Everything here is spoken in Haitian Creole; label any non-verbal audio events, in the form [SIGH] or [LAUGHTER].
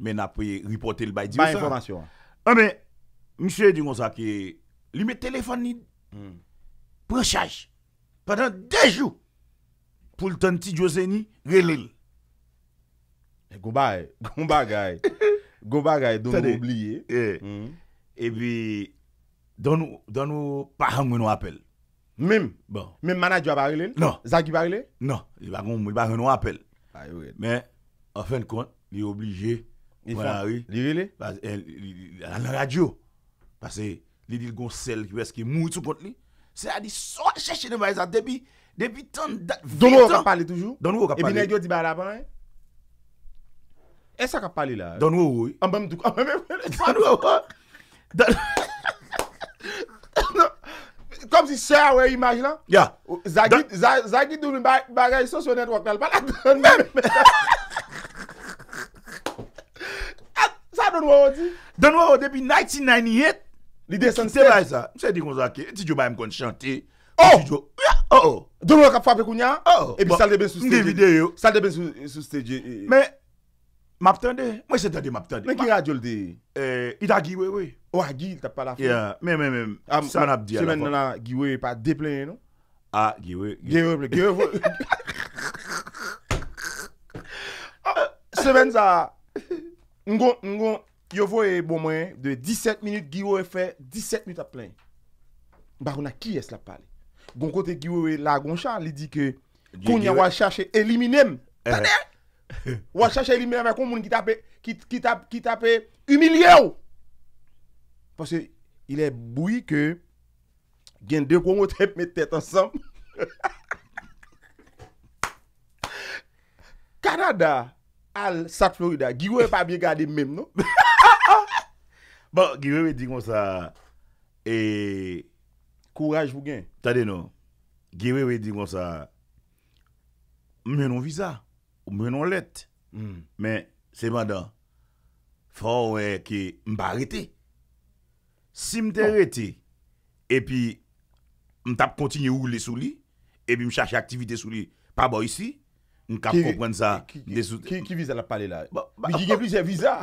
Men apoye ripote l bay divisa. Bay informasyon. Ame, ah, msye di gwa sa ki, li me telefon ni, hmm. prechaj, padan dejou, pou l tanti jose ni, relil. Eh, gouba e, [LAUGHS] gouba gaya. Gouba gaya, don eh. hmm. eh nou oubliye. E bi, don nou, don nou, pa hangwen nou apel. Mem, bon. mem manajwa ba relil? Non. Zaki ba relil? Non, li ba hangwen nou apel. Men, a fen kon, li oubliye, Yè fwa. Li li li? Pas e, e, e, la lajyo. Pas e, li li gon sel ywes ki mou yw tupon li. Se a di sou di seche di vay za debi, debi ton, vey ton. Don wou wou kap pale toujou? Don wou wou kap pale? Ebi negyo di ba raban ane? E sa kap pale la? Don wou wou? Anbe mdouk, anbe mdouk. Pan wou wou? Kom si se a wey imaj lan? Ya. Ou zagit, zagit doum bagay sosyo netwak nan, ban akon mwen men men. Don wawo di? Don wawo debi 1998. Li de san seray sa. Mse di konzake. Ti djou bayem kon chante. Oh! oh! Oh! Don wawo kap fap e kounyan. Oh! oh. Ebi bon, salde ben sou stedje. Mde videyo. Salde ben sou stedje. Men. Map tande. Mwen se tande map tande. Men ki a jol de. Eee. Eh, Ida giwe we. Ou oh, a gi. Tap pa la fe. Ya. Men men men. Mwen ap di ala pa. Se ven nan a giwe pa depleye nou. A giwe. Giwe ple. Giwe ple. Se ven sa. Mgon. M Yovo e bon mwen de 17 minute giwo e fe, 17 minute ap plen. Bako na ki es la pal. Gon kote giwo e la goncha li di ke koun ya wache chache eliminem. Eh. Tade? Wache chache eliminem wakon moun ki tape ki tape, ki tape, humiliè ou. Oh! Fase il e boui ke gen dekou mwote mwen tete ansan. [LAUGHS] Kanada Sa Florida, giwe pa bi gade m menm nou [LAUGHS] Ha ha ha Bon, giwe we di kon sa Eee Kouraj mou gen, tade nou Giwe we di kon sa Mwenon visa Mwenon let hmm. Men, seman dan Fa we ki mba rete Si mte bon. rete E pi Mta p kontinye oule sou li E pi mchache aktivite sou li Pa bo isi Nka pou kwen za. Ki vize la pale la? Bi jike vize vize?